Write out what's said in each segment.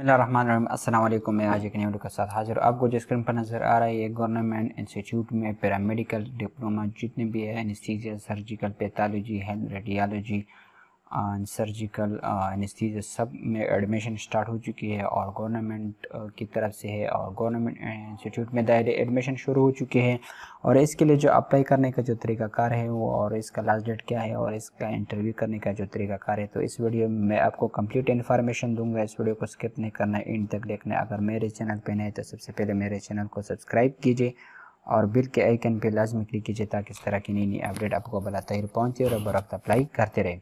अस्सलाम वालेकुम मैं आज एक वीडियो के साथ हाजिर आपको जो स्क्रीन पर नज़र आ रहा है ये गवर्नमेंट इंस्टीट्यूट में पैरामेडिकल डिप्लोमा जितने भी है anaesthesia surgical pathology health radiology surgical anaesthesia सब में एडमिशन स्टार्ट हो चुकी है और गवर्नमेंट uh, की तरफ से है और गवर्नमेंट इंस्टीट्यूट में दायरे एडमिशन शुरू हो चुके हैं और इसके लिए जो अप्लाई करने का जो तरीकाकार है वो और इसका लास्ट डेट क्या है और इसका इंटरव्यू करने का जो तरीकाकार है तो इस वीडियो में मैं आपको कम्प्लीट इन्फॉर्मेशन दूंगा इस वीडियो को स्किप नहीं करना एंड तक देखना अगर मेरे चैनल पर नहीं तो सबसे पहले मेरे चैनल को सब्सक्राइब कीजिए और बिल के आइकन पर लाजमी क्लिक कीजिए ताकि इस तरह की नई नई अपडेट आपको बला तहर पहुँचे और बर अप्लाई करते रहें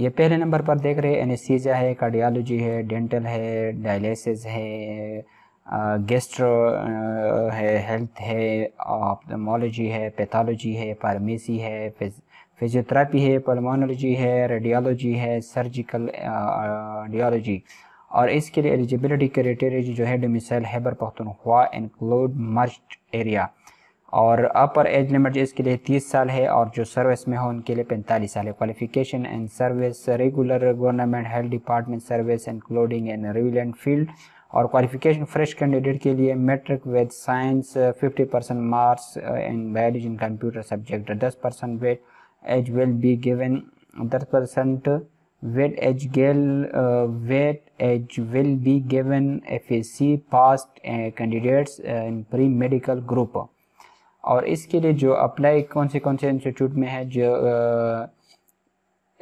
ये पहले नंबर पर देख रहे हैं एनेसीजा है कार्डियालॉजी है डेंटल है डायलिसिस है गेस्ट्रो है हेल्थ है ऑप्थमोलॉजी है पैथोलॉजी है फार्मेसी है फिजियोथेरापी है पल्मोनोलॉजी है रेडियोलॉजी है सर्जिकल रेडियोलॉजी और इसके लिए एलिजिबिलिटी क्राइटेरिया जो है domicile Khyber Pakhtunkhwa include merge area और अपर एज लिमिट इसके लिए 30 साल है और जो सर्विस में हो उनके लिए 45 साल है qualification and service regular government health department service including and relevant field और क्वालिफिकेशन फ्रेश कैंडिडेट के लिए matric with science 50 percent marks in biology in computer subject 10 percent weightage will be given 10 percent weightage gale weightage will be given F A C passed candidates in pre medical group और इसके लिए जो apply कौन से कौन से institute में है जो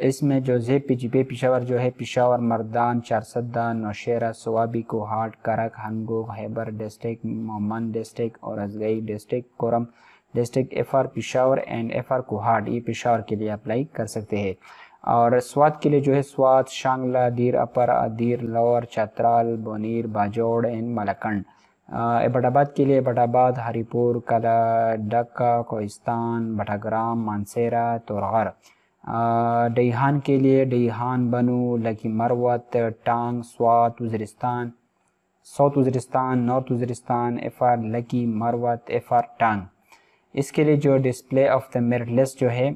इसमें जो जे पी जी पे पिशावर जो है पिशावर मरदान चारसदा नौशेरा सवाबी कोहाट करक हनगो हैबर डिस्ट्रिक्ट मोहम्मद डिस्ट्रिक्ट और अजगई district Kurram district F R Peshawar and F R Kohat ये पिशावर के लिए अप्लाई कर सकते हैं और स्वाद के लिए जो है Swat Shangla Dir upper Dir lower Chitral Buner Bajaur and Malakand Abbottabad के लिए एबटाबाद हरीपुर कला डक्का कोहिस्तान भटाग्राम मानसेरा तोरगार डेहान के लिए डेहान बनू Lakki Marwat Tank Swat Waziristan south Waziristan north Waziristan F R Lakki Marwat F R Tank इसके लिए जो display of the merit list जो है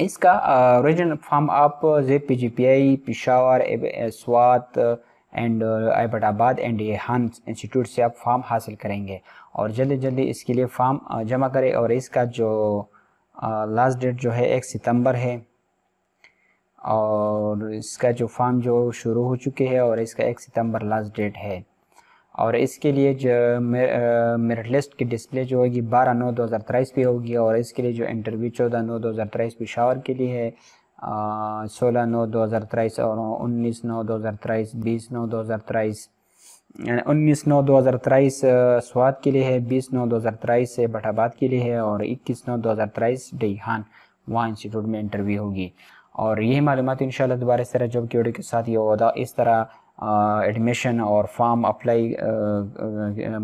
इसका ओरिजिनल फॉर्म आप J P G P I Peshawar Swat and Abbottabad and ये हान इंस्टीट्यूट से आप फॉर्म हासिल करेंगे और जल्दी जल्दी इसके लिए फार्म जमा करें और इसका जो लास्ट डेट जो है एक सितंबर है और इसका जो फार्म जो शुरू हो चुके हैं और इसका एक सितंबर लास्ट डेट है और इसके लिए जो मेरिट लिस्ट की डिस्प्ले जो होगी बारह नौ दो हज़ार तेईस पे होगी और इसके लिए जो इंटरव्यू चौदह नौ दो हज़ार तेईस शावर के लिए है सोलह नौ दो हज़ार तेईस और उन्नीस नौ दो हज़ार तेईस बीस नौ दो हज़ार तेईस उन्नीस नौ दो हज़ार तेईस स्वाद के लिए है बीस नौ दो हज़ार तेईस से बटाबाद के लिए है और इक्कीस नौ दो हज़ार तेईस डेहान वहाँ इंस्टीट्यूट में इंटरव्यू होगी और ये मालूम इन शाला दोबारा इस तरह जॉब की वीडियो के साथ ये अहदा इस तरह एडमिशन और फॉर्म अप्लाई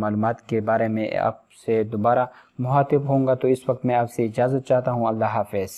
मालूम के बारे में आपसे दोबारा मुहातब होंगे तो इस वक्त मैं आपसे इजाज़त चाहता हूँ अल्लाह हाफ